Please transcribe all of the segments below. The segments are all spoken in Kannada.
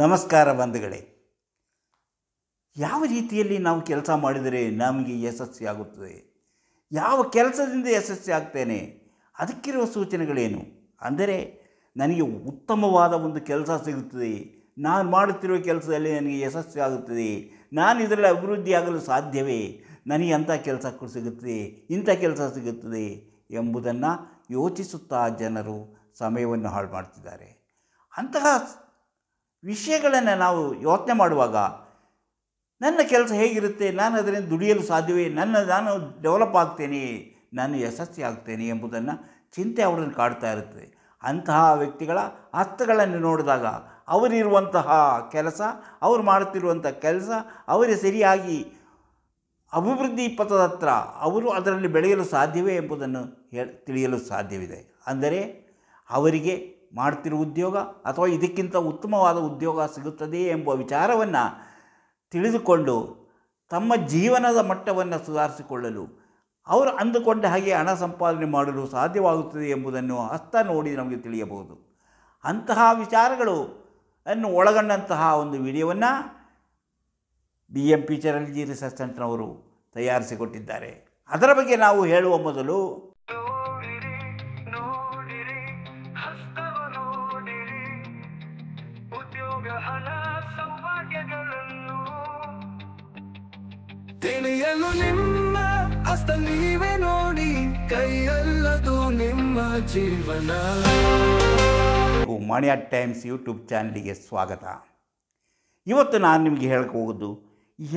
ನಮಸ್ಕಾರ ಬಂಧುಗಳೇ ಯಾವ ರೀತಿಯಲ್ಲಿ ನಾವು ಕೆಲಸ ಮಾಡಿದರೆ ನಮಗೆ ಆಗುತ್ತದೆ ಯಾವ ಕೆಲಸದಿಂದ ಯಶಸ್ವಿ ಆಗ್ತೇನೆ ಅದಕ್ಕಿರುವ ಸೂಚನೆಗಳೇನು ಅಂದರೆ ನನಗೆ ಉತ್ತಮವಾದ ಒಂದು ಕೆಲಸ ಸಿಗುತ್ತದೆ ನಾನು ಮಾಡುತ್ತಿರುವ ಕೆಲಸದಲ್ಲಿ ನನಗೆ ಯಶಸ್ವಿ ಆಗುತ್ತದೆ ನಾನು ಇದರಲ್ಲಿ ಅಭಿವೃದ್ಧಿಯಾಗಲು ಸಾಧ್ಯವೇ ನನಗೆ ಅಂಥ ಕೆಲಸ ಸಿಗುತ್ತದೆ ಇಂಥ ಕೆಲಸ ಸಿಗುತ್ತದೆ ಎಂಬುದನ್ನು ಯೋಚಿಸುತ್ತಾ ಜನರು ಸಮಯವನ್ನು ಹಾಳು ಮಾಡ್ತಿದ್ದಾರೆ ಅಂತಹ ವಿಷಯಗಳನ್ನು ನಾವು ಯೋಚನೆ ಮಾಡುವಾಗ ನನ್ನ ಕೆಲಸ ಹೇಗಿರುತ್ತೆ ನಾನು ಅದರಿಂದ ದುಡಿಯಲು ಸಾಧ್ಯವೇ ನನ್ನ ನಾನು ಡೆವಲಪ್ ಆಗ್ತೇನೆ ನಾನು ಯಶಸ್ವಿ ಆಗ್ತೇನೆ ಎಂಬುದನ್ನು ಚಿಂತೆ ಅವರನ್ನು ಕಾಡ್ತಾ ಇರುತ್ತದೆ ಅಂತಹ ವ್ಯಕ್ತಿಗಳ ಹಸ್ತಗಳನ್ನು ನೋಡಿದಾಗ ಅವರಿರುವಂತಹ ಕೆಲಸ ಅವರು ಮಾಡುತ್ತಿರುವಂಥ ಕೆಲಸ ಅವರೇ ಸರಿಯಾಗಿ ಅಭಿವೃದ್ಧಿ ಪಥದ ಹತ್ರ ಅವರು ಅದರಲ್ಲಿ ಬೆಳೆಯಲು ಸಾಧ್ಯವೇ ಎಂಬುದನ್ನು ಹೇಳಿ ತಿಳಿಯಲು ಸಾಧ್ಯವಿದೆ ಅಂದರೆ ಅವರಿಗೆ ಮಾಡ್ತಿರೋ ಉದ್ಯೋಗ ಅಥವಾ ಇದಕ್ಕಿಂತ ಉತ್ತಮವಾದ ಉದ್ಯೋಗ ಸಿಗುತ್ತದೆಯೇ ಎಂಬ ವಿಚಾರವನ್ನು ತಿಳಿದುಕೊಂಡು ತಮ್ಮ ಜೀವನದ ಮಟ್ಟವನ್ನು ಸುಧಾರಿಸಿಕೊಳ್ಳಲು ಅವರು ಅಂದುಕೊಂಡ ಹಾಗೆ ಹಣ ಸಂಪಾದನೆ ಮಾಡಲು ಸಾಧ್ಯವಾಗುತ್ತದೆ ಎಂಬುದನ್ನು ಹಸ್ತ ನೋಡಿ ನಮಗೆ ತಿಳಿಯಬಹುದು ಅಂತಹ ವಿಚಾರಗಳು ಅನ್ನು ಒಳಗೊಂಡಂತಹ ಒಂದು ವಿಡಿಯೋವನ್ನು ಬಿ ಎಂ ಪಿ ಚರಂಜೀ ರಿಸರ್ಚ್ ತಯಾರಿಸಿಕೊಟ್ಟಿದ್ದಾರೆ ಅದರ ಬಗ್ಗೆ ನಾವು ಹೇಳುವ ಮೊದಲು ನಿಮ್ಮ ಅಸ್ತ ನೀವೇ ನೋಡಿ ಕೈಯಲ್ಲದು ನಿಮ್ಮ ಜೀವನ ಮಣಿಯ ಟೈಮ್ಸ್ ಯೂಟ್ಯೂಬ್ ಚಾನಲಿಗೆ ಸ್ವಾಗತ ಇವತ್ತು ನಾನು ನಿಮಗೆ ಹೇಳಕ್ಕೆ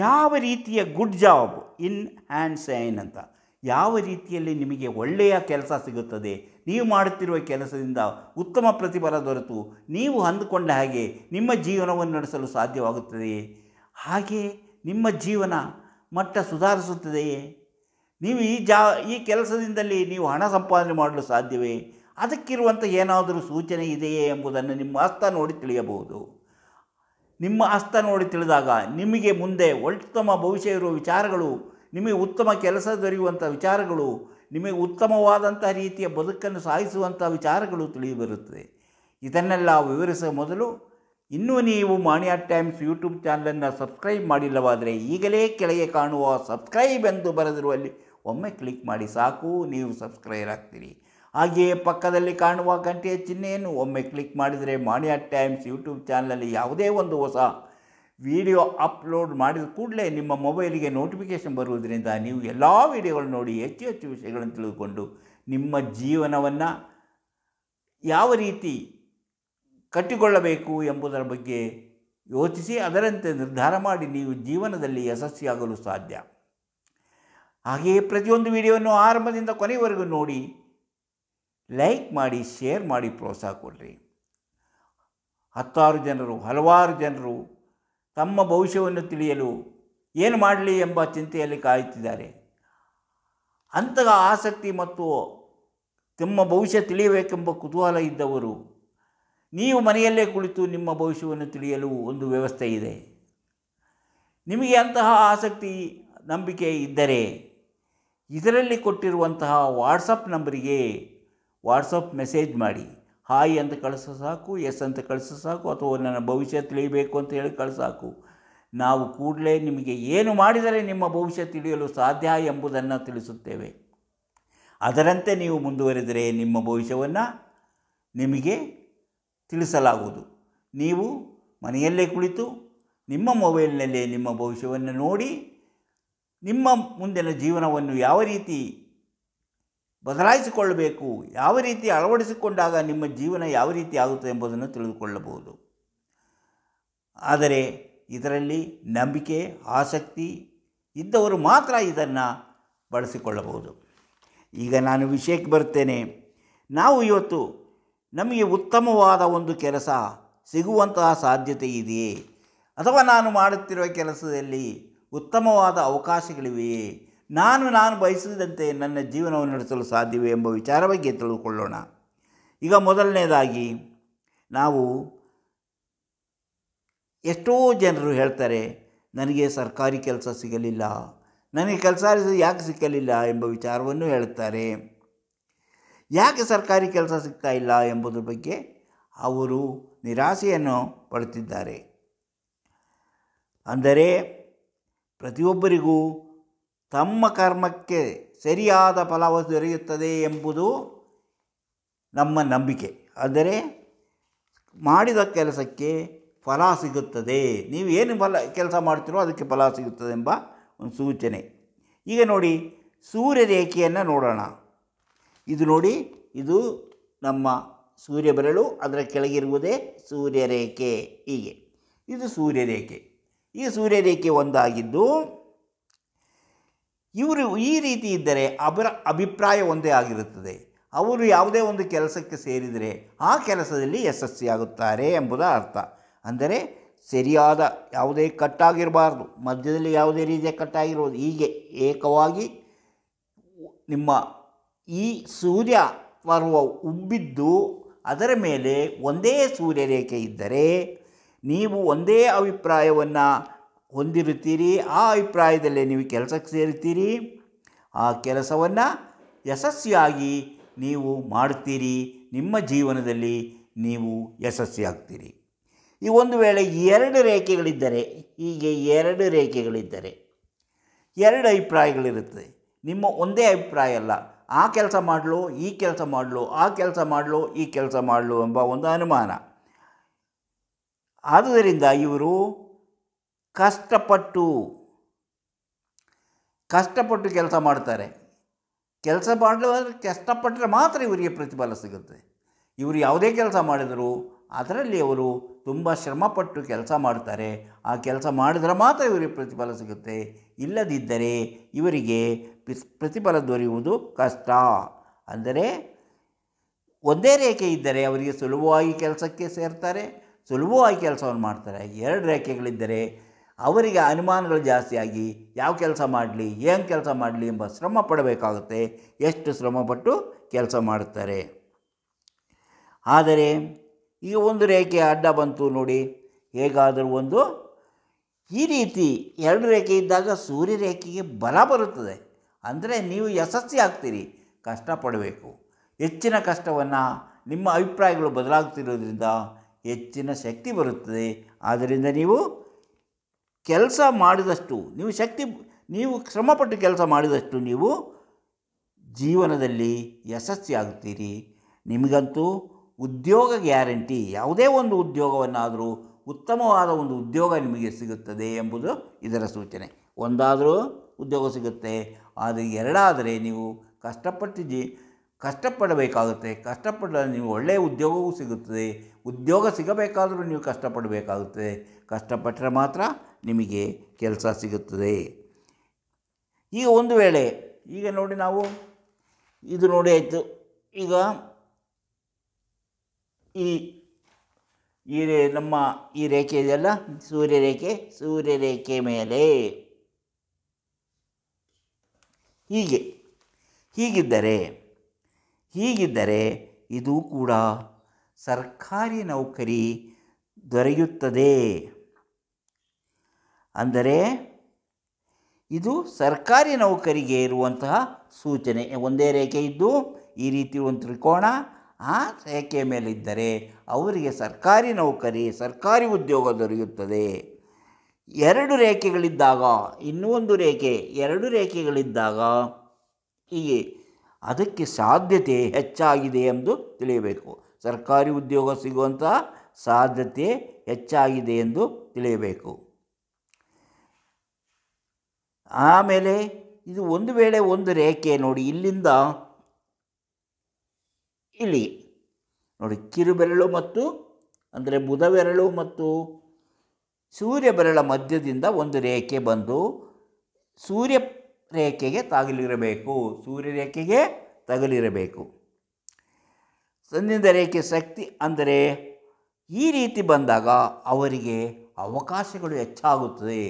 ಯಾವ ರೀತಿಯ good job in hand sign ಅಂತ ಯಾವ ರೀತಿಯಲ್ಲಿ ನಿಮಗೆ ಒಳ್ಳೆಯ ಕೆಲಸ ಸಿಗುತ್ತದೆ ನೀವು ಮಾಡುತ್ತಿರುವ ಕೆಲಸದಿಂದ ಉತ್ತಮ ಪ್ರತಿಫಲ ದೊರೆತು ನೀವು ಅಂದುಕೊಂಡ ಹಾಗೆ ನಿಮ್ಮ ಜೀವನವನ್ನು ನಡೆಸಲು ಸಾಧ್ಯವಾಗುತ್ತದೆ ಹಾಗೆ ನಿಮ್ಮ ಜೀವನ ಮಟ್ಟ ಸುಧಾರಿಸುತ್ತದೆಯೇ ನೀವು ಈ ಜಾ ಈ ಕೆಲಸದಿಂದಲೇ ನೀವು ಹಣ ಸಂಪಾದನೆ ಮಾಡಲು ಸಾಧ್ಯವೇ ಅದಕ್ಕಿರುವಂಥ ಏನಾದರೂ ಸೂಚನೆ ಇದೆಯೇ ಎಂಬುದನ್ನು ನಿಮ್ಮ ಹಸ್ತ ನೋಡಿ ತಿಳಿಯಬಹುದು ನಿಮ್ಮ ಹಸ್ತ ನೋಡಿ ತಿಳಿದಾಗ ನಿಮಗೆ ಮುಂದೆ ಉತ್ತಮ ಭವಿಷ್ಯ ಇರುವ ವಿಚಾರಗಳು ನಿಮಗೆ ಉತ್ತಮ ಕೆಲಸ ದೊರೆಯುವಂಥ ವಿಚಾರಗಳು ನಿಮಗೆ ಉತ್ತಮವಾದಂಥ ರೀತಿಯ ಬದುಕನ್ನು ಸಾಗಿಸುವಂಥ ವಿಚಾರಗಳು ತಿಳಿದುಬರುತ್ತದೆ ಇದನ್ನೆಲ್ಲ ವಿವರಿಸುವ ಮೊದಲು ಇನ್ನೂ ನೀವು ಮಾಣಿಯಾ ಟೈಮ್ಸ್ ಯೂಟ್ಯೂಬ್ ಚಾನಲನ್ನು ಸಬ್ಸ್ಕ್ರೈಬ್ ಮಾಡಿಲ್ಲವಾದರೆ ಈಗಲೇ ಕೆಳಗೆ ಕಾಣುವ ಸಬ್ಸ್ಕ್ರೈಬ್ ಎಂದು ಬರೆದಿರುವಲ್ಲಿ ಒಮ್ಮೆ ಕ್ಲಿಕ್ ಮಾಡಿ ಸಾಕು ನೀವು ಸಬ್ಸ್ಕ್ರೈಬ್ ಆಗ್ತೀರಿ ಹಾಗೆಯೇ ಪಕ್ಕದಲ್ಲಿ ಕಾಣುವ ಗಂಟೆಯ ಚಿಹ್ನೆಯನ್ನು ಒಮ್ಮೆ ಕ್ಲಿಕ್ ಮಾಡಿದರೆ ಮಾಣಿಯಾ ಟೈಮ್ಸ್ ಯೂಟ್ಯೂಬ್ ಚಾನಲಲ್ಲಿ ಯಾವುದೇ ಒಂದು ಹೊಸ ವಿಡಿಯೋ ಅಪ್ಲೋಡ್ ಮಾಡಿದ ಕೂಡಲೇ ನಿಮ್ಮ ಮೊಬೈಲಿಗೆ ನೋಟಿಫಿಕೇಷನ್ ಬರುವುದರಿಂದ ನೀವು ಎಲ್ಲ ವಿಡಿಯೋಗಳನ್ನು ನೋಡಿ ಹೆಚ್ಚು ಹೆಚ್ಚು ವಿಷಯಗಳನ್ನು ತಿಳಿದುಕೊಂಡು ನಿಮ್ಮ ಜೀವನವನ್ನು ಯಾವ ರೀತಿ ಕಟ್ಟಿಕೊಳ್ಳಬೇಕು ಎಂಬುದರ ಬಗ್ಗೆ ಯೋಚಿಸಿ ಅದರಂತೆ ನಿರ್ಧಾರ ಮಾಡಿ ನೀವು ಜೀವನದಲ್ಲಿ ಯಶಸ್ವಿಯಾಗಲು ಸಾಧ್ಯ ಹಾಗೆಯೇ ಪ್ರತಿಯೊಂದು ವಿಡಿಯೋವನ್ನು ಆರಂಭದಿಂದ ಕೊನೆಯವರೆಗೂ ನೋಡಿ ಲೈಕ್ ಮಾಡಿ ಶೇರ್ ಮಾಡಿ ಪ್ರೋತ್ಸಾಹ ಕೊಡ್ರಿ ಹತ್ತಾರು ಜನರು ಹಲವಾರು ಜನರು ತಮ್ಮ ಭವಿಷ್ಯವನ್ನು ತಿಳಿಯಲು ಏನು ಮಾಡಲಿ ಎಂಬ ಚಿಂತೆಯಲ್ಲಿ ಕಾಯುತ್ತಿದ್ದಾರೆ ಅಂತಹ ಆಸಕ್ತಿ ಮತ್ತು ತಮ್ಮ ಭವಿಷ್ಯ ತಿಳಿಯಬೇಕೆಂಬ ಕುತೂಹಲ ಇದ್ದವರು ನೀವು ಮನೆಯಲ್ಲೇ ಕುಳಿತು ನಿಮ್ಮ ಭವಿಷ್ಯವನ್ನು ತಿಳಿಯಲು ಒಂದು ವ್ಯವಸ್ಥೆ ಇದೆ ನಿಮಗೆ ಅಂತಹ ಆಸಕ್ತಿ ನಂಬಿಕೆ ಇದ್ದರೆ ಇದರಲ್ಲಿ ಕೊಟ್ಟಿರುವಂತಹ ವಾಟ್ಸಪ್ ನಂಬರಿಗೆ ವಾಟ್ಸಪ್ ಮೆಸೇಜ್ ಮಾಡಿ ಹಾಯ್ ಅಂತ ಕಳಿಸೋ ಸಾಕು ಎಸ್ ಅಂತ ಕಳಿಸೋ ಸಾಕು ಅಥವಾ ನನ್ನ ಭವಿಷ್ಯ ತಿಳಿಯಬೇಕು ಅಂತ ಹೇಳಿ ಕಳಿಸಾಕು ನಾವು ಕೂಡಲೇ ನಿಮಗೆ ಏನು ಮಾಡಿದರೆ ನಿಮ್ಮ ಭವಿಷ್ಯ ತಿಳಿಯಲು ಸಾಧ್ಯ ಎಂಬುದನ್ನು ತಿಳಿಸುತ್ತೇವೆ ಅದರಂತೆ ನೀವು ಮುಂದುವರೆದರೆ ನಿಮ್ಮ ಭವಿಷ್ಯವನ್ನು ನಿಮಗೆ ತಿಳಿಸಲಾಗುವುದು ನೀವು ಮನೆಯಲ್ಲೇ ಕುಳಿತು ನಿಮ್ಮ ಮೊಬೈಲ್ನಲ್ಲೇ ನಿಮ್ಮ ಭವಿಷ್ಯವನ್ನು ನೋಡಿ ನಿಮ್ಮ ಮುಂದಿನ ಜೀವನವನ್ನು ಯಾವ ರೀತಿ ಬದಲಾಯಿಸಿಕೊಳ್ಳಬೇಕು ಯಾವ ರೀತಿ ಅಳವಡಿಸಿಕೊಂಡಾಗ ನಿಮ್ಮ ಜೀವನ ಯಾವ ರೀತಿ ಆಗುತ್ತೆ ಎಂಬುದನ್ನು ತಿಳಿದುಕೊಳ್ಳಬಹುದು ಆದರೆ ಇದರಲ್ಲಿ ನಂಬಿಕೆ ಆಸಕ್ತಿ ಇದ್ದವರು ಮಾತ್ರ ಇದನ್ನು ಬಳಸಿಕೊಳ್ಳಬಹುದು ಈಗ ನಾನು ವಿಷಯಕ್ಕೆ ಬರ್ತೇನೆ ನಾವು ಇವತ್ತು ನಮಗೆ ಉತ್ತಮವಾದ ಒಂದು ಕೆಲಸ ಸಿಗುವಂತಹ ಸಾಧ್ಯತೆ ಇದೆಯೇ ಅಥವಾ ನಾನು ಮಾಡುತ್ತಿರುವ ಕೆಲಸದಲ್ಲಿ ಉತ್ತಮವಾದ ಅವಕಾಶಗಳಿವೆಯೇ ನಾನು ನಾನು ಬಯಸಿದಂತೆ ನನ್ನ ಜೀವನವನ್ನು ನಡೆಸಲು ಸಾಧ್ಯವೇ ಎಂಬ ವಿಚಾರ ಬಗ್ಗೆ ತಿಳಿದುಕೊಳ್ಳೋಣ ಈಗ ಮೊದಲನೇದಾಗಿ ನಾವು ಎಷ್ಟೋ ಜನರು ಹೇಳ್ತಾರೆ ನನಗೆ ಸರ್ಕಾರಿ ಕೆಲಸ ಸಿಗಲಿಲ್ಲ ನನಗೆ ಕೆಲಸ ಯಾಕೆ ಸಿಕ್ಕಲಿಲ್ಲ ಎಂಬ ವಿಚಾರವನ್ನು ಹೇಳುತ್ತಾರೆ ಯಾಕೆ ಸರ್ಕಾರಿ ಕೆಲಸ ಸಿಗ್ತಾ ಇಲ್ಲ ಎಂಬುದರ ಬಗ್ಗೆ ಅವರು ನಿರಾಸೆಯನ್ನು ಪಡುತ್ತಿದ್ದಾರೆ ಅಂದರೆ ಪ್ರತಿಯೊಬ್ಬರಿಗೂ ತಮ್ಮ ಕರ್ಮಕ್ಕೆ ಸರಿಯಾದ ಫಲವ ದೊರೆಯುತ್ತದೆ ಎಂಬುದು ನಮ್ಮ ನಂಬಿಕೆ ಅಂದರೆ ಮಾಡಿದ ಕೆಲಸಕ್ಕೆ ಫಲ ಸಿಗುತ್ತದೆ ನೀವು ಏನು ಫಲ ಕೆಲಸ ಮಾಡ್ತೀರೋ ಅದಕ್ಕೆ ಫಲ ಸಿಗುತ್ತದೆ ಎಂಬ ಒಂದು ಸೂಚನೆ ಈಗ ನೋಡಿ ಸೂರ್ಯರೇಖೆಯನ್ನು ನೋಡೋಣ ಇದು ನೋಡಿ ಇದು ನಮ್ಮ ಸೂರ್ಯ ಬೆರಳು ಅದರ ಕೆಳಗಿರುವುದೇ ಸೂರ್ಯರೇಖೆ ಹೀಗೆ ಇದು ಸೂರ್ಯರೇಖೆ ಈ ಸೂರ್ಯರೇಖೆ ಒಂದಾಗಿದ್ದು ಇವರು ಈ ರೀತಿ ಇದ್ದರೆ ಅವರ ಅಭಿಪ್ರಾಯ ಒಂದೇ ಆಗಿರುತ್ತದೆ ಅವರು ಯಾವುದೇ ಒಂದು ಕೆಲಸಕ್ಕೆ ಸೇರಿದರೆ ಆ ಕೆಲಸದಲ್ಲಿ ಯಶಸ್ವಿಯಾಗುತ್ತಾರೆ ಎಂಬುದ ಅರ್ಥ ಅಂದರೆ ಸರಿಯಾದ ಯಾವುದೇ ಕಟ್ಟಾಗಿರಬಾರ್ದು ಮಧ್ಯದಲ್ಲಿ ಯಾವುದೇ ರೀತಿಯ ಕಟ್ಟಾಗಿರ್ಬೋದು ಹೀಗೆ ಏಕವಾಗಿ ನಿಮ್ಮ ಈ ಸೂರ್ಯ ಪರ್ವ ಉಬ್ಬಿದ್ದು ಅದರ ಮೇಲೆ ಒಂದೇ ಸೂರ್ಯರೇಖೆ ಇದ್ದರೆ ನೀವು ಒಂದೇ ಅಭಿಪ್ರಾಯವನ್ನು ಹೊಂದಿರುತ್ತೀರಿ ಆ ಅಭಿಪ್ರಾಯದಲ್ಲೇ ನೀವು ಕೆಲಸಕ್ಕೆ ಸೇರುತ್ತೀರಿ ಆ ಕೆಲಸವನ್ನು ಯಶಸ್ವಿಯಾಗಿ ನೀವು ಮಾಡುತ್ತೀರಿ ನಿಮ್ಮ ಜೀವನದಲ್ಲಿ ನೀವು ಯಶಸ್ವಿಯಾಗ್ತೀರಿ ಈ ಒಂದು ವೇಳೆ ಎರಡು ರೇಖೆಗಳಿದ್ದರೆ ಹೀಗೆ ಎರಡು ರೇಖೆಗಳಿದ್ದರೆ ಎರಡು ಅಭಿಪ್ರಾಯಗಳಿರುತ್ತದೆ ನಿಮ್ಮ ಒಂದೇ ಅಭಿಪ್ರಾಯ ಅಲ್ಲ ಆ ಕೆಲಸ ಮಾಡಲು ಈ ಕೆಲಸ ಮಾಡಲು ಆ ಕೆಲಸ ಮಾಡಲು ಈ ಕೆಲಸ ಮಾಡಲು ಎಂಬ ಒಂದು ಅನುಮಾನ ಆದುದರಿಂದ ಇವರು ಕಷ್ಟಪಟ್ಟು ಕಷ್ಟಪಟ್ಟು ಕೆಲಸ ಮಾಡ್ತಾರೆ ಕೆಲಸ ಮಾಡಲು ಕಷ್ಟಪಟ್ಟರೆ ಮಾತ್ರ ಇವರಿಗೆ ಪ್ರತಿಫಲ ಸಿಗುತ್ತೆ ಇವರು ಯಾವುದೇ ಕೆಲಸ ಮಾಡಿದರೂ ಅದರಲ್ಲಿ ಅವರು ತುಂಬ ಶ್ರಮಪಟ್ಟು ಕೆಲಸ ಮಾಡ್ತಾರೆ ಆ ಕೆಲಸ ಮಾಡಿದರೆ ಮಾತ್ರ ಇವರಿಗೆ ಪ್ರತಿಫಲ ಸಿಗುತ್ತೆ ಇಲ್ಲದಿದ್ದರೆ ಇವರಿಗೆ ಪ್ರತಿಫಲ ದೊರೆಯುವುದು ಕಷ್ಟ ಅಂದರೆ ಒಂದೇ ರೇಖೆ ಇದ್ದರೆ ಅವರಿಗೆ ಸುಲಭವಾಗಿ ಕೆಲಸಕ್ಕೆ ಸೇರ್ತಾರೆ ಸುಲಭವಾಗಿ ಕೆಲಸವನ್ನು ಮಾಡ್ತಾರೆ ಎರಡು ರೇಖೆಗಳಿದ್ದರೆ ಅವರಿಗೆ ಅನುಮಾನಗಳು ಜಾಸ್ತಿಯಾಗಿ ಯಾವ ಕೆಲಸ ಮಾಡಲಿ ಏನು ಕೆಲಸ ಮಾಡಲಿ ಎಂಬ ಶ್ರಮ ಪಡಬೇಕಾಗುತ್ತೆ ಎಷ್ಟು ಶ್ರಮಪಟ್ಟು ಕೆಲಸ ಮಾಡುತ್ತಾರೆ ಆದರೆ ಈ ಒಂದು ರೇಖೆ ಅಡ್ಡ ಬಂತು ನೋಡಿ ಹೇಗಾದರೂ ಒಂದು ಈ ರೀತಿ ಎರಡು ರೇಖೆ ಇದ್ದಾಗ ಸೂರ್ಯ ರೇಖೆಗೆ ಬಲ ಬರುತ್ತದೆ ಅಂದರೆ ನೀವು ಯಶಸ್ವಿ ಆಗ್ತೀರಿ ಕಷ್ಟಪಡಬೇಕು ಹೆಚ್ಚಿನ ಕಷ್ಟವನ್ನು ನಿಮ್ಮ ಅಭಿಪ್ರಾಯಗಳು ಬದಲಾಗ್ತಿರೋದ್ರಿಂದ ಹೆಚ್ಚಿನ ಶಕ್ತಿ ಬರುತ್ತದೆ ಆದ್ದರಿಂದ ನೀವು ಕೆಲಸ ಮಾಡಿದಷ್ಟು ನೀವು ಶಕ್ತಿ ನೀವು ಶ್ರಮಪಟ್ಟು ಕೆಲಸ ಮಾಡಿದಷ್ಟು ನೀವು ಜೀವನದಲ್ಲಿ ಯಶಸ್ವಿ ಆಗ್ತೀರಿ ನಿಮಗಂತೂ ಉದ್ಯೋಗ ಗ್ಯಾರಂಟಿ ಯಾವುದೇ ಒಂದು ಉದ್ಯೋಗವನ್ನಾದರೂ ಉತ್ತಮವಾದ ಒಂದು ಉದ್ಯೋಗ ನಿಮಗೆ ಸಿಗುತ್ತದೆ ಎಂಬುದು ಇದರ ಸೂಚನೆ ಒಂದಾದರೂ ಉದ್ಯೋಗ ಸಿಗುತ್ತೆ ಆದರೆ ಎರಡಾದರೆ ನೀವು ಕಷ್ಟಪಟ್ಟು ಕಷ್ಟಪಡಬೇಕಾಗುತ್ತೆ ಕಷ್ಟಪಡ ನೀವು ಒಳ್ಳೆಯ ಉದ್ಯೋಗವೂ ಸಿಗುತ್ತದೆ ಉದ್ಯೋಗ ಸಿಗಬೇಕಾದರೂ ನೀವು ಕಷ್ಟಪಡಬೇಕಾಗುತ್ತದೆ ಕಷ್ಟಪಟ್ಟರೆ ಮಾತ್ರ ನಿಮಗೆ ಕೆಲಸ ಸಿಗುತ್ತದೆ ಈಗ ಒಂದು ವೇಳೆ ಈಗ ನೋಡಿ ನಾವು ಇದು ನೋಡಿ ಆಯಿತು ಈಗ ಈ ಈ ನಮ್ಮ ಈ ರೇಖೆ ಇದೆಯಲ್ಲ ಸೂರ್ಯರೇಖೆ ಸೂರ್ಯರೇಖೆ ಮೇಲೆ ಹೀಗೆ ಹೀಗಿದ್ದರೆ ಹೀಗಿದ್ದರೆ ಇದು ಕೂಡ ಸರ್ಕಾರಿ ನೌಕರಿ ದೊರೆಯುತ್ತದೆ ಅಂದರೆ ಇದು ಸರ್ಕಾರಿ ನೌಕರಿಗೆ ಇರುವಂತಹ ಸೂಚನೆ ಒಂದೇ ರೇಖೆ ಇದ್ದು ಈ ರೀತಿ ಒಂದು ತ್ರಿಕೋಣ ಆ ರೇಖೆಯ ಮೇಲಿದ್ದರೆ ಅವರಿಗೆ ಸರ್ಕಾರಿ ನೌಕರಿ ಸರ್ಕಾರಿ ಉದ್ಯೋಗ ದೊರೆಯುತ್ತದೆ ಎರಡು ರೇಖೆಗಳಿದ್ದಾಗ ಇನ್ನೂ ಒಂದು ರೇಖೆ ಎರಡು ರೇಖೆಗಳಿದ್ದಾಗ ಹೀಗೆ ಅದಕ್ಕೆ ಸಾಧ್ಯತೆ ಹೆಚ್ಚಾಗಿದೆ ಎಂದು ತಿಳಿಯಬೇಕು ಸರ್ಕಾರಿ ಉದ್ಯೋಗ ಸಿಗುವಂಥ ಸಾಧ್ಯತೆ ಹೆಚ್ಚಾಗಿದೆ ಎಂದು ತಿಳಿಯಬೇಕು ಆಮೇಲೆ ಇದು ಒಂದು ವೇಳೆ ಒಂದು ರೇಖೆ ನೋಡಿ ಇಲ್ಲಿಂದ ಇಲ್ಲಿ ನೋಡಿ ಕಿರುಬೆರಳು ಮತ್ತು ಅಂದರೆ ಬುಧವೆರಳು ಮತ್ತು ಸೂರ್ಯ ಬೆರಳ ಮಧ್ಯದಿಂದ ಒಂದು ರೇಖೆ ಬಂದು ಸೂರ್ಯ ರೇಖೆಗೆ ತಗಲಿರಬೇಕು ಸೂರ್ಯ ರೇಖೆಗೆ ತಗಲಿರಬೇಕು ಸಂದಿಂದ ರೇಖೆ ಶಕ್ತಿ ಅಂದರೆ ಈ ರೀತಿ ಬಂದಾಗ ಅವರಿಗೆ ಅವಕಾಶಗಳು ಹೆಚ್ಚಾಗುತ್ತದೆ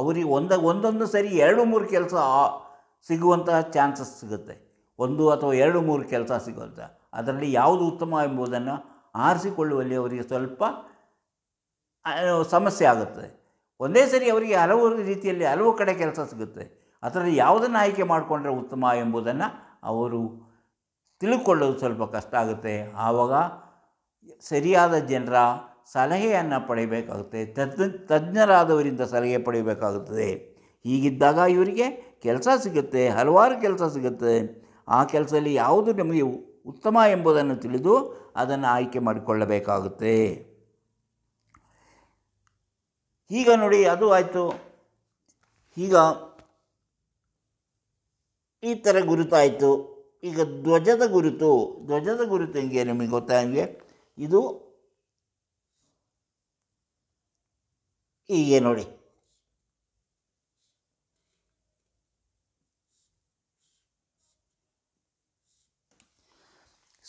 ಅವರಿಗೆ ಒಂದ ಒಂದೊಂದು ಸರಿ ಎರಡು ಮೂರು ಕೆಲಸ ಸಿಗುವಂತಹ ಚಾನ್ಸಸ್ ಸಿಗುತ್ತೆ ಒಂದು ಅಥವಾ ಎರಡು ಮೂರು ಕೆಲಸ ಸಿಗುವಂಥ ಅದರಲ್ಲಿ ಯಾವುದು ಉತ್ತಮ ಎಂಬುದನ್ನು ಆರಿಸಿಕೊಳ್ಳುವಲ್ಲಿ ಅವರಿಗೆ ಸ್ವಲ್ಪ ಸಮಸ್ಯೆ ಆಗುತ್ತೆ ಒಂದೇ ಸರಿ ಅವರಿಗೆ ಹಲವು ರೀತಿಯಲ್ಲಿ ಹಲವು ಕಡೆ ಕೆಲಸ ಸಿಗುತ್ತೆ ಅದರಲ್ಲಿ ಯಾವುದನ್ನು ಆಯ್ಕೆ ಮಾಡಿಕೊಂಡ್ರೆ ಉತ್ತಮ ಎಂಬುದನ್ನು ಅವರು ತಿಳ್ಕೊಳ್ಳೋದು ಸ್ವಲ್ಪ ಕಷ್ಟ ಆಗುತ್ತೆ ಆವಾಗ ಸರಿಯಾದ ಜನರ ಸಲಹೆಯನ್ನು ಪಡೆಯಬೇಕಾಗುತ್ತೆ ತಜ್ಞ ತಜ್ಞರಾದವರಿಂದ ಸಲಹೆ ಪಡೆಯಬೇಕಾಗುತ್ತದೆ ಹೀಗಿದ್ದಾಗ ಇವರಿಗೆ ಕೆಲಸ ಸಿಗುತ್ತೆ ಹಲವಾರು ಕೆಲಸ ಸಿಗುತ್ತೆ ಆ ಕೆಲಸದಲ್ಲಿ ಯಾವುದು ನಮಗೆ ಉತ್ತಮ ಎಂಬುದನ್ನು ತಿಳಿದು ಅದನ್ನು ಆಯ್ಕೆ ಮಾಡಿಕೊಳ್ಳಬೇಕಾಗುತ್ತೆ ಈಗ ನೋಡಿ ಅದು ಆಯಿತು ಈಗ ಈ ಥರ ಗುರುತಾಯಿತು ಈಗ ಧ್ವಜದ ಗುರುತು ಧ್ವಜದ ಗುರುತು ಹೆಂಗೆ ನಿಮಗೆ ಗೊತ್ತಾ ಇದು ಹೀಗೆ ನೋಡಿ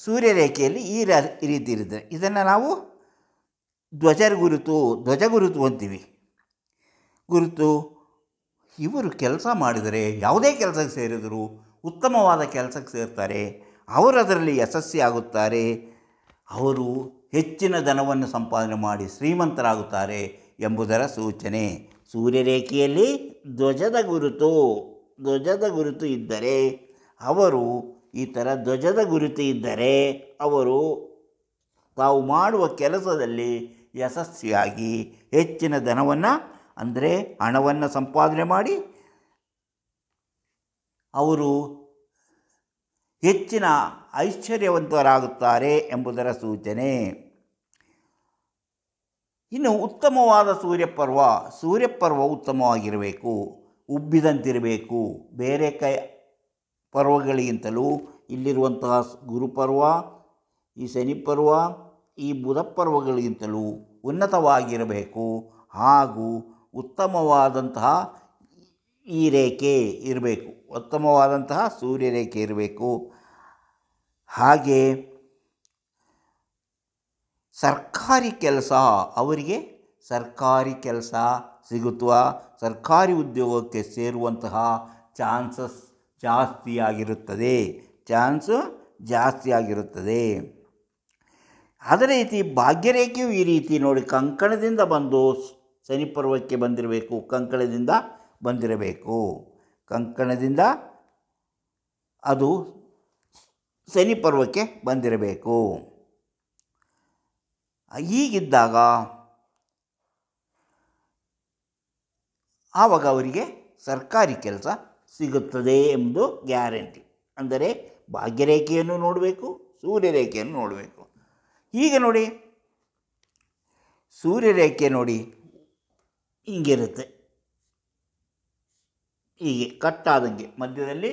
ಸೂರ್ಯರೇಖೆಯಲ್ಲಿ ಈ ರೀತಿ ಇರುತ್ತೆ ಇದನ್ನು ನಾವು ಧ್ವಜರ ಗುರುತು ಧ್ವಜ ಗುರುತು ಅಂತೀವಿ ಗುರುತು ಇವರು ಕೆಲಸ ಮಾಡಿದರೆ ಯಾವುದೇ ಕೆಲಸಕ್ಕೆ ಸೇರಿದರೂ ಉತ್ತಮವಾದ ಕೆಲಸಕ್ಕೆ ಸೇರ್ತಾರೆ ಅವರು ಅದರಲ್ಲಿ ಆಗುತ್ತಾರೆ ಅವರು ಹೆಚ್ಚಿನ ಧನವನ್ನು ಸಂಪಾದನೆ ಮಾಡಿ ಶ್ರೀಮಂತರಾಗುತ್ತಾರೆ ಎಂಬುದರ ಸೂಚನೆ ಸೂರ್ಯರೇಖೆಯಲ್ಲಿ ಧ್ವಜದ ಗುರುತು ಧ್ವಜದ ಗುರುತು ಇದ್ದರೆ ಅವರು ಈ ಥರ ಧ್ವಜದ ಗುರುತು ಇದ್ದರೆ ಅವರು ತಾವು ಮಾಡುವ ಕೆಲಸದಲ್ಲಿ ಯಶಸ್ವಿಯಾಗಿ ಹೆಚ್ಚಿನ ಧನವನ್ನು ಅಂದರೆ ಹಣವನ್ನು ಸಂಪಾದನೆ ಮಾಡಿ ಅವರು ಹೆಚ್ಚಿನ ಐಶ್ವರ್ಯವಂತರಾಗುತ್ತಾರೆ ಎಂಬುದರ ಸೂಚನೆ ಇನ್ನು ಉತ್ತಮವಾದ ಸೂರ್ಯಪರ್ವ ಸೂರ್ಯಪರ್ವ ಉತ್ತಮವಾಗಿರಬೇಕು ಉಬ್ಬಿದಂತಿರಬೇಕು ಬೇರೆ ಕೈ ಪರ್ವಗಳಿಗಿಂತಲೂ ಇಲ್ಲಿರುವಂತಹ ಗುರುಪರ್ವ ಈ ಪರ್ವ ಈ ಪರ್ವಗಳಿಗಿಂತಲೂ ಉನ್ನತವಾಗಿರಬೇಕು ಹಾಗೂ ಉತ್ತಮವಾದಂತಹ ಈ ರೇಖೆ ಇರಬೇಕು ಉತ್ತಮವಾದಂತಹ ಸೂರ್ಯರೇಖೆ ಇರಬೇಕು ಹಾಗೆ ಸರ್ಕಾರಿ ಕೆಲಸ ಅವರಿಗೆ ಸರ್ಕಾರಿ ಕೆಲಸ ಸಿಗುತ್ತುವ ಸರ್ಕಾರಿ ಉದ್ಯೋಗಕ್ಕೆ ಸೇರುವಂತಹ ಚಾನ್ಸಸ್ ಜಾಸ್ತಿಯಾಗಿರುತ್ತದೆ ಚಾನ್ಸ್ ಜಾಸ್ತಿಯಾಗಿರುತ್ತದೆ ಅದೇ ರೀತಿ ಭಾಗ್ಯರೇಖೆಯು ಈ ರೀತಿ ನೋಡಿ ಕಂಕಣದಿಂದ ಬಂದು ಶನಿಪರ್ವಕ್ಕೆ ಬಂದಿರಬೇಕು ಕಂಕಣದಿಂದ ಬಂದಿರಬೇಕು ಕಂಕಣದಿಂದ ಅದು ಶನಿಪರ್ವಕ್ಕೆ ಬಂದಿರಬೇಕು ಈಗಿದ್ದಾಗ ಆವಾಗ ಅವರಿಗೆ ಸರ್ಕಾರಿ ಕೆಲಸ ಸಿಗುತ್ತದೆ ಎಂಬುದು ಗ್ಯಾರಂಟಿ ಅಂದರೆ ಭಾಗ್ಯರೇಖೆಯನ್ನು ನೋಡಬೇಕು ಸೂರ್ಯರೇಖೆಯನ್ನು ನೋಡಬೇಕು ಈಗ ನೋಡಿ ಸೂರ್ಯರೇಖೆ ನೋಡಿ ಹಿಂಗಿರುತ್ತೆ ಹೀಗೆ ಕಟ್ಟಾದಂಗೆ ಮಧ್ಯದಲ್ಲಿ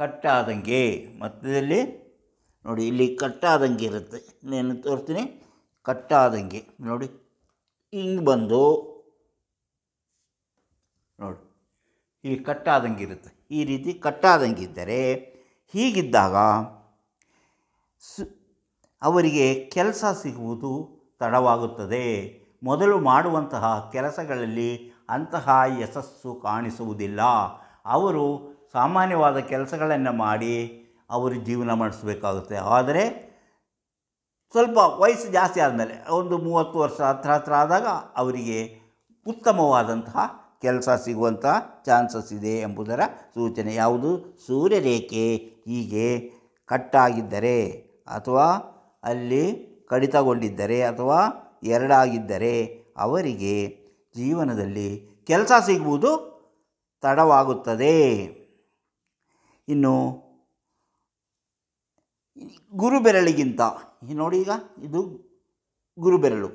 ಕಟ್ಟಾದಂಗೆ ಮಧ್ಯದಲ್ಲಿ ನೋಡಿ ಇಲ್ಲಿ ಕಟ್ಟಾದಂಗೆ ಇರುತ್ತೆ ಇನ್ನೇನು ತೋರ್ತೀನಿ ಕಟ್ಟಾದಂಗೆ ನೋಡಿ ಹಿಂಗೆ ಬಂದು ನೋಡಿ ಇಲ್ಲಿ ಕಟ್ಟಾದಂಗೆ ಇರುತ್ತೆ ಈ ರೀತಿ ಕಟ್ಟಾದಂಗೆ ಇದ್ದರೆ ಹೀಗಿದ್ದಾಗ ಸು ಅವರಿಗೆ ಕೆಲಸ ಸಿಗುವುದು ತಡವಾಗುತ್ತದೆ ಮೊದಲು ಮಾಡುವಂತಹ ಕೆಲಸಗಳಲ್ಲಿ ಅಂತಹ ಯಶಸ್ಸು ಕಾಣಿಸುವುದಿಲ್ಲ ಅವರು ಸಾಮಾನ್ಯವಾದ ಕೆಲಸಗಳನ್ನು ಮಾಡಿ ಅವರು ಜೀವನ ಮಾಡಿಸಬೇಕಾಗುತ್ತೆ ಆದರೆ ಸ್ವಲ್ಪ ವಯಸ್ಸು ಜಾಸ್ತಿ ಆದಮೇಲೆ ಒಂದು ಮೂವತ್ತು ವರ್ಷ ಹತ್ರ ಹತ್ರ ಆದಾಗ ಅವರಿಗೆ ಉತ್ತಮವಾದಂತಹ ಕೆಲಸ ಸಿಗುವಂಥ ಚಾನ್ಸಸ್ ಇದೆ ಎಂಬುದರ ಸೂಚನೆ ಯಾವುದು ಸೂರ್ಯರೇಖೆ ಹೀಗೆ ಕಟ್ಟಾಗಿದ್ದರೆ ಅಥವಾ ಅಲ್ಲಿ ಕಡಿತಗೊಂಡಿದ್ದರೆ ಅಥವಾ ಎರಡಾಗಿದ್ದರೆ ಅವರಿಗೆ ಜೀವನದಲ್ಲಿ ಕೆಲಸ ಸಿಗುವುದು ತಡವಾಗುತ್ತದೆ ಇನ್ನು ಗುರುಬೆರಳಿಗಿಂತ ನೋಡಿ ಈಗ ಇದು ಗುರುಬೆರಳು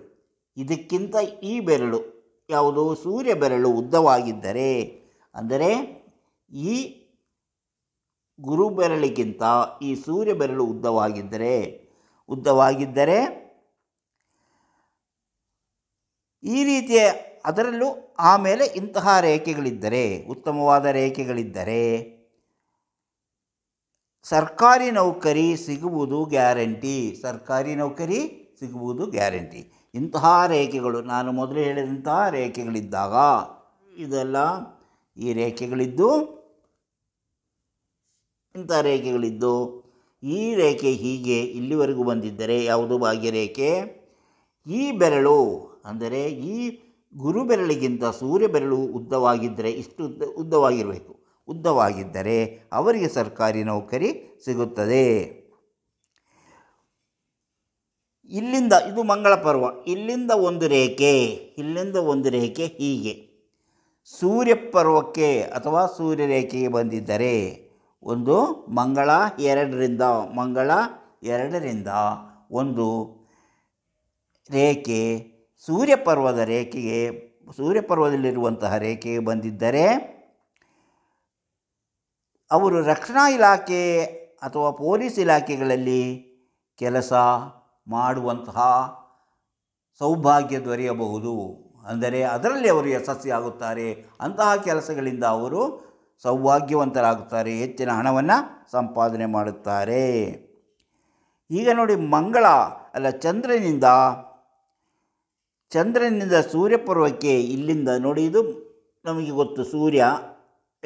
ಇದಕ್ಕಿಂತ ಈ ಬೆರಳು ಯಾವುದು ಸೂರ್ಯ ಬೆರಳು ಉದ್ದವಾಗಿದ್ದರೆ ಅಂದರೆ ಈ ಗುರುಬೆರಳಿಗಿಂತ ಈ ಸೂರ್ಯ ಬೆರಳು ಉದ್ದವಾಗಿದ್ದರೆ ಉದ್ದವಾಗಿದ್ದರೆ ಈ ರೀತಿಯ ಅದರಲ್ಲೂ ಆಮೇಲೆ ಇಂತಹ ರೇಖೆಗಳಿದ್ದರೆ ಉತ್ತಮವಾದ ರೇಖೆಗಳಿದ್ದರೆ ಸರ್ಕಾರಿ ನೌಕರಿ ಸಿಗುವುದು ಗ್ಯಾರಂಟಿ ಸರ್ಕಾರಿ ನೌಕರಿ ಸಿಗುವುದು ಗ್ಯಾರಂಟಿ ಇಂತಹ ರೇಖೆಗಳು ನಾನು ಮೊದಲು ಹೇಳಿದಂತಹ ರೇಖೆಗಳಿದ್ದಾಗ ಇದೆಲ್ಲ ಈ ರೇಖೆಗಳಿದ್ದು ಇಂಥ ರೇಖೆಗಳಿದ್ದು ಈ ರೇಖೆ ಹೀಗೆ ಇಲ್ಲಿವರೆಗೂ ಬಂದಿದ್ದರೆ ಯಾವುದು ಭಾಗ್ಯ ರೇಖೆ ಈ ಬೆರಳು ಅಂದರೆ ಈ ಗುರು ಬೆರಳಿಗಿಂತ ಸೂರ್ಯ ಬೆರಳು ಉದ್ದವಾಗಿದ್ದರೆ ಇಷ್ಟು ಉದ್ದ ಉದ್ದವಾಗಿರಬೇಕು ಉದ್ದವಾಗಿದ್ದರೆ ಅವರಿಗೆ ಸರ್ಕಾರಿ ನೌಕರಿ ಸಿಗುತ್ತದೆ ಇಲ್ಲಿಂದ ಇದು ಮಂಗಳ ಪರ್ವ ಇಲ್ಲಿಂದ ಒಂದು ರೇಖೆ ಇಲ್ಲಿಂದ ಒಂದು ರೇಖೆ ಹೀಗೆ ಸೂರ್ಯ ಪರ್ವಕ್ಕೆ ಅಥವಾ ಸೂರ್ಯ ರೇಖೆಗೆ ಬಂದಿದ್ದರೆ ಒಂದು ಮಂಗಳ ಎರಡರಿಂದ ಮಂಗಳ ಎರಡರಿಂದ ಒಂದು ರೇಖೆ ಸೂರ್ಯಪರ್ವದ ರೇಖೆಗೆ ಸೂರ್ಯಪರ್ವದಲ್ಲಿರುವಂತಹ ರೇಖೆಗೆ ಬಂದಿದ್ದರೆ ಅವರು ರಕ್ಷಣಾ ಇಲಾಖೆ ಅಥವಾ ಪೊಲೀಸ್ ಇಲಾಖೆಗಳಲ್ಲಿ ಕೆಲಸ ಮಾಡುವಂತಹ ಸೌಭಾಗ್ಯ ದೊರೆಯಬಹುದು ಅಂದರೆ ಅದರಲ್ಲಿ ಅವರು ಯಶಸ್ವಿಯಾಗುತ್ತಾರೆ ಅಂತಹ ಕೆಲಸಗಳಿಂದ ಅವರು ಸೌಭಾಗ್ಯವಂತರಾಗುತ್ತಾರೆ ಹೆಚ್ಚಿನ ಹಣವನ್ನು ಸಂಪಾದನೆ ಮಾಡುತ್ತಾರೆ ಈಗ ನೋಡಿ ಮಂಗಳ ಅಲ್ಲ ಚಂದ್ರನಿಂದ ಚಂದ್ರನಿಂದ ಸೂರ್ಯಪರ್ವಕ್ಕೆ ಇಲ್ಲಿಂದ ನೋಡಿ ಇದು ನಮಗೆ ಗೊತ್ತು ಸೂರ್ಯ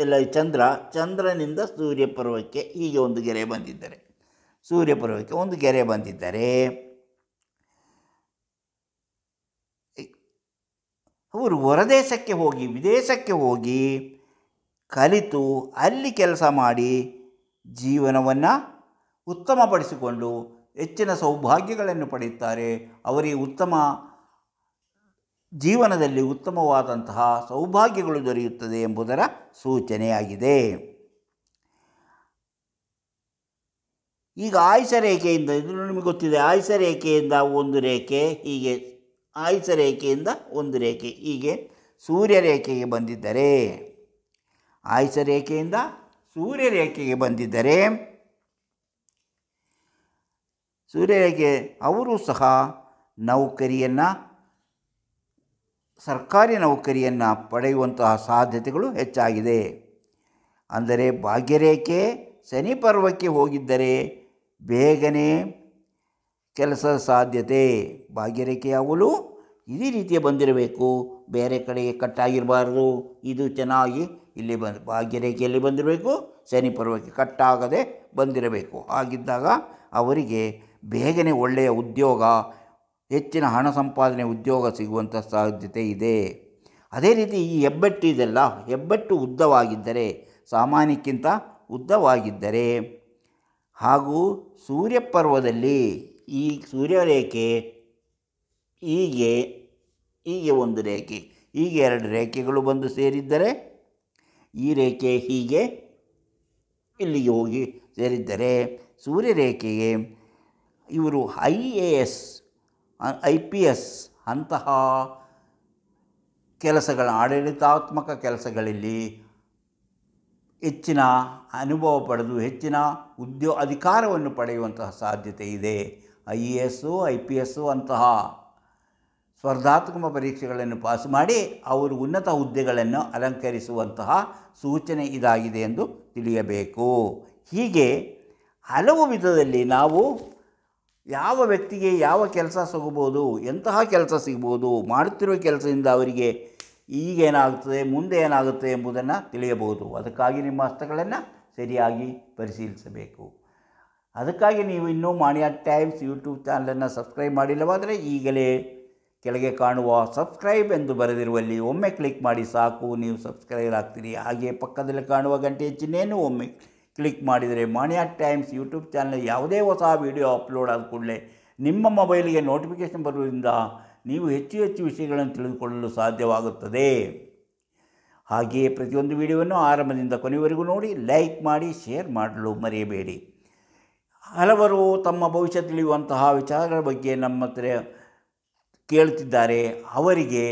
ಎಲ್ಲ ಚಂದ್ರ ಚಂದ್ರನಿಂದ ಸೂರ್ಯಪರ್ವಕ್ಕೆ ಹೀಗೆ ಒಂದು ಗೆರೆ ಬಂದಿದ್ದಾರೆ ಸೂರ್ಯಪರ್ವಕ್ಕೆ ಒಂದು ಗೆರೆ ಬಂದಿದ್ದಾರೆ ಅವರು ಹೊರದೇಶಕ್ಕೆ ಹೋಗಿ ವಿದೇಶಕ್ಕೆ ಹೋಗಿ ಕಲಿತು ಅಲ್ಲಿ ಕೆಲಸ ಮಾಡಿ ಜೀವನವನ್ನು ಉತ್ತಮಪಡಿಸಿಕೊಂಡು ಹೆಚ್ಚಿನ ಸೌಭಾಗ್ಯಗಳನ್ನು ಪಡೆಯುತ್ತಾರೆ ಅವರಿಗೆ ಉತ್ತಮ ಜೀವನದಲ್ಲಿ ಉತ್ತಮವಾದಂತಹ ಸೌಭಾಗ್ಯಗಳು ದೊರೆಯುತ್ತದೆ ಎಂಬುದರ ಸೂಚನೆಯಾಗಿದೆ ಈಗ ಆಯುಷ ರೇಖೆಯಿಂದ ಇದು ನಿಮಗೆ ಗೊತ್ತಿದೆ ಆಯುಷ ರೇಖೆಯಿಂದ ಒಂದು ರೇಖೆ ಹೀಗೆ ಆಯುಷ ರೇಖೆಯಿಂದ ಒಂದು ರೇಖೆ ಹೀಗೆ ಸೂರ್ಯ ರೇಖೆಗೆ ಬಂದಿದ್ದರೆ ಆಯುಷ ರೇಖೆಯಿಂದ ಸೂರ್ಯ ರೇಖೆಗೆ ಬಂದಿದ್ದರೆ ಸೂರ್ಯರೇಖೆ ಅವರು ಸಹ ನೌಕರಿಯನ್ನು ಸರ್ಕಾರಿ ನೌಕರಿಯನ್ನು ಪಡೆಯುವಂತಹ ಸಾಧ್ಯತೆಗಳು ಹೆಚ್ಚಾಗಿದೆ ಅಂದರೆ ಭಾಗ್ಯರೇಖೆ ಶನಿ ಪರ್ವಕ್ಕೆ ಹೋಗಿದ್ದರೆ ಬೇಗನೆ ಕೆಲಸದ ಸಾಧ್ಯತೆ ಭಾಗ್ಯರೇಖೆ ಯಾವಾಗಲೂ ಇದೇ ರೀತಿಯ ಬಂದಿರಬೇಕು ಬೇರೆ ಕಡೆಗೆ ಕಟ್ಟಾಗಿರಬಾರ್ದು ಇದು ಚೆನ್ನಾಗಿ ಇಲ್ಲಿ ಬಂದು ಭಾಗ್ಯರೇಖೆಯಲ್ಲಿ ಬಂದಿರಬೇಕು ಶನಿ ಪರ್ವಕ್ಕೆ ಕಟ್ಟಾಗದೆ ಬಂದಿರಬೇಕು ಹಾಗಿದ್ದಾಗ ಅವರಿಗೆ ಬೇಗನೆ ಒಳ್ಳೆಯ ಉದ್ಯೋಗ ಹೆಚ್ಚಿನ ಹಣ ಸಂಪಾದನೆ ಉದ್ಯೋಗ ಸಿಗುವಂಥ ಸಾಧ್ಯತೆ ಇದೆ ಅದೇ ರೀತಿ ಈ ಹೆಬ್ಬೆಟ್ಟು ಇದೆಲ್ಲ ಹೆಬ್ಬೆಟ್ಟು ಉದ್ದವಾಗಿದ್ದರೆ ಸಾಮಾನ್ಯಕ್ಕಿಂತ ಉದ್ದವಾಗಿದ್ದರೆ ಹಾಗೂ ಸೂರ್ಯಪರ್ವದಲ್ಲಿ ಈ ಸೂರ್ಯರೇಖೆ ಹೀಗೆ ಹೀಗೆ ಒಂದು ರೇಖೆ ಹೀಗೆ ಎರಡು ರೇಖೆಗಳು ಬಂದು ಸೇರಿದ್ದರೆ ಈ ರೇಖೆ ಹೀಗೆ ಇಲ್ಲಿಗೆ ಹೋಗಿ ಸೇರಿದ್ದರೆ ಸೂರ್ಯರೇಖೆಗೆ ಇವರು I A S I P S ಅಂತಹ ಕೆಲಸಗಳ ಆಡಳಿತಾತ್ಮಕ ಕೆಲಸಗಳಲ್ಲಿ ಹೆಚ್ಚಿನ ಅನುಭವ ಪಡೆದು ಹೆಚ್ಚಿನ ಉದ್ಯೋ ಅಧಿಕಾರವನ್ನು ಪಡೆಯುವಂತಹ ಸಾಧ್ಯತೆ ಇದೆ I E S I P S ಅಂತಹ ಸ್ಪರ್ಧಾತ್ಮಕ ಪರೀಕ್ಷೆಗಳನ್ನು ಪಾಸ್ ಮಾಡಿ ಅವರು ಉನ್ನತ ಹುದ್ದೆಗಳನ್ನು ಅಲಂಕರಿಸುವಂತಹ ಸೂಚನೆ ಇದಾಗಿದೆ ಎಂದು ತಿಳಿಯಬೇಕು ಹೀಗೆ ಹಲವು ವಿಧದಲ್ಲಿ ನಾವು ಯಾವ ವ್ಯಕ್ತಿಗೆ ಯಾವ ಕೆಲಸ ಸಿಗಬೋದು ಎಂತಹ ಕೆಲಸ ಸಿಗ್ಬೋದು ಮಾಡುತ್ತಿರುವ ಕೆಲಸದಿಂದ ಅವರಿಗೆ ಈಗೇನಾಗುತ್ತದೆ ಮುಂದೆ ಏನಾಗುತ್ತೆ ಎಂಬುದನ್ನು ತಿಳಿಯಬಹುದು ಅದಕ್ಕಾಗಿ ನಿಮ್ಮ ಹಸ್ತಗಳನ್ನು ಸರಿಯಾಗಿ ಪರಿಶೀಲಿಸಬೇಕು ಅದಕ್ಕಾಗಿ ನೀವು ಇನ್ನೂ ಮಾಣಿಯ ಟೈಮ್ಸ್ ಯೂಟ್ಯೂಬ್ ಚಾನಲನ್ನು ಸಬ್ಸ್ಕ್ರೈಬ್ ಮಾಡಿಲ್ಲವಾದರೆ ಈಗಲೇ ಕೆಳಗೆ ಕಾಣುವ ಸಬ್ಸ್ಕ್ರೈಬ್ ಎಂದು ಬರೆದಿರುವಲ್ಲಿ ಒಮ್ಮೆ ಕ್ಲಿಕ್ ಮಾಡಿ ಸಾಕು ನೀವು ಸಬ್ಸ್ಕ್ರೈಬ್ ಆಗ್ತೀರಿ ಹಾಗೆ ಪಕ್ಕದಲ್ಲಿ ಕಾಣುವ ಗಂಟೆಯ ಚಿಹ್ನೆಯನ್ನು ಒಮ್ಮೆ ಕ್ಲಿಕ್ ಮಾಡಿದರೆ ಮಾಣಿಯಾ ಟೈಮ್ಸ್ ಯೂಟ್ಯೂಬ್ ಚಾನಲ್ ಯಾವುದೇ ಹೊಸ ವಿಡಿಯೋ ಅಪ್ಲೋಡ್ ಆದ ಕೂಡಲೇ ನಿಮ್ಮ ಮೊಬೈಲ್ಗೆ ನೋಟಿಫಿಕೇಷನ್ ಬರುವುದರಿಂದ ನೀವು ಹೆಚ್ಚು ಹೆಚ್ಚು ವಿಷಯಗಳನ್ನು ತಿಳಿದುಕೊಳ್ಳಲು ಸಾಧ್ಯವಾಗುತ್ತದೆ ಹಾಗೆಯೇ ಪ್ರತಿಯೊಂದು ವಿಡಿಯೋವನ್ನು ಆರಂಭದಿಂದ ಕೊನೆಯವರೆಗೂ ನೋಡಿ ಲೈಕ್ ಮಾಡಿ ಶೇರ್ ಮಾಡಲು ಮರೆಯಬೇಡಿ ಹಲವರು ತಮ್ಮ ಭವಿಷ್ಯ ತಿಳಿಯುವಂತಹ ವಿಚಾರಗಳ ಬಗ್ಗೆ ನಮ್ಮ ಹತ್ರ ಕೇಳುತ್ತಿದ್ದಾರೆ ಅವರಿಗೆ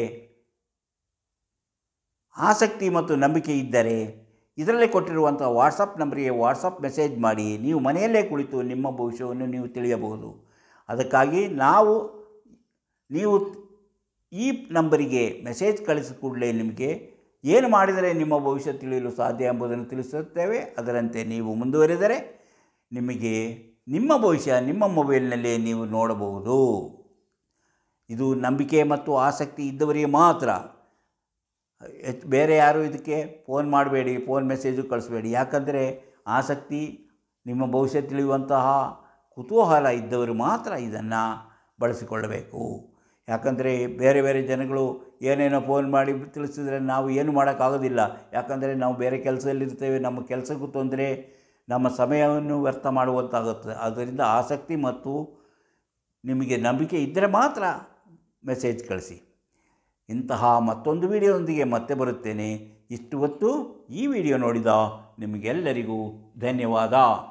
ಆಸಕ್ತಿ ಮತ್ತು ನಂಬಿಕೆ ಇದ್ದರೆ ಇದರಲ್ಲೇ ಕೊಟ್ಟಿರುವಂಥ ವಾಟ್ಸಪ್ ನಂಬರಿಗೆ ವಾಟ್ಸಪ್ ಮೆಸೇಜ್ ಮಾಡಿ ನೀವು ಮನೆಯಲ್ಲೇ ಕುಳಿತು ನಿಮ್ಮ ಭವಿಷ್ಯವನ್ನು ನೀವು ತಿಳಿಯಬಹುದು ಅದಕ್ಕಾಗಿ ನಾವು ನೀವು ಈ ನಂಬರಿಗೆ ಮೆಸೇಜ್ ಕಳಿಸಿದ ಕೂಡಲೇ ನಿಮಗೆ ಏನು ಮಾಡಿದರೆ ನಿಮ್ಮ ಭವಿಷ್ಯ ತಿಳಿಯಲು ಸಾಧ್ಯ ಎಂಬುದನ್ನು ತಿಳಿಸುತ್ತೇವೆ ಅದರಂತೆ ನೀವು ಮುಂದುವರಿದರೆ ನಿಮಗೆ ನಿಮ್ಮ ಭವಿಷ್ಯ ನಿಮ್ಮ ಮೊಬೈಲ್ನಲ್ಲೇ ನೀವು ನೋಡಬಹುದು ಇದು ನಂಬಿಕೆ ಮತ್ತು ಆಸಕ್ತಿ ಇದ್ದವರಿಗೆ ಮಾತ್ರ ಬೇರೆ ಯಾರೂ ಇದಕ್ಕೆ ಫೋನ್ ಮಾಡಬೇಡಿ ಫೋನ್ ಮೆಸೇಜು ಕಳಿಸ್ಬೇಡಿ ಯಾಕಂದರೆ ಆಸಕ್ತಿ ನಿಮ್ಮ ಭವಿಷ್ಯ ತಿಳಿಯುವಂತಹ ಕುತೂಹಲ ಇದ್ದವರು ಮಾತ್ರ ಇದನ್ನು ಬಳಸಿಕೊಳ್ಳಬೇಕು ಯಾಕಂದರೆ ಬೇರೆ ಬೇರೆ ಜನಗಳು ಏನೇನೋ ಫೋನ್ ಮಾಡಿ ತಿಳಿಸಿದರೆ ನಾವು ಏನು ಮಾಡೋಕ್ಕಾಗೋದಿಲ್ಲ ಯಾಕಂದರೆ ನಾವು ಬೇರೆ ಕೆಲಸದಲ್ಲಿರ್ತೇವೆ ನಮ್ಮ ಕೆಲಸಕ್ಕೂ ತೊಂದರೆ ನಮ್ಮ ಸಮಯವನ್ನು ವ್ಯರ್ಥ ಮಾಡುವಂತಾಗುತ್ತದೆ ಅದರಿಂದ ಆಸಕ್ತಿ ಮತ್ತು ನಿಮಗೆ ನಂಬಿಕೆ ಇದ್ದರೆ ಮಾತ್ರ ಮೆಸೇಜ್ ಕಳಿಸಿ ಇಂತಹ ಮತ್ತೊಂದು ವಿಡಿಯೋದೊಂದಿಗೆ ಮತ್ತೆ ಬರುತ್ತೇನೆ ಇಷ್ಟು ಹೊತ್ತು ಈ ವಿಡಿಯೋ ನೋಡಿದ ನಿಮಗೆಲ್ಲರಿಗೂ ಧನ್ಯವಾದ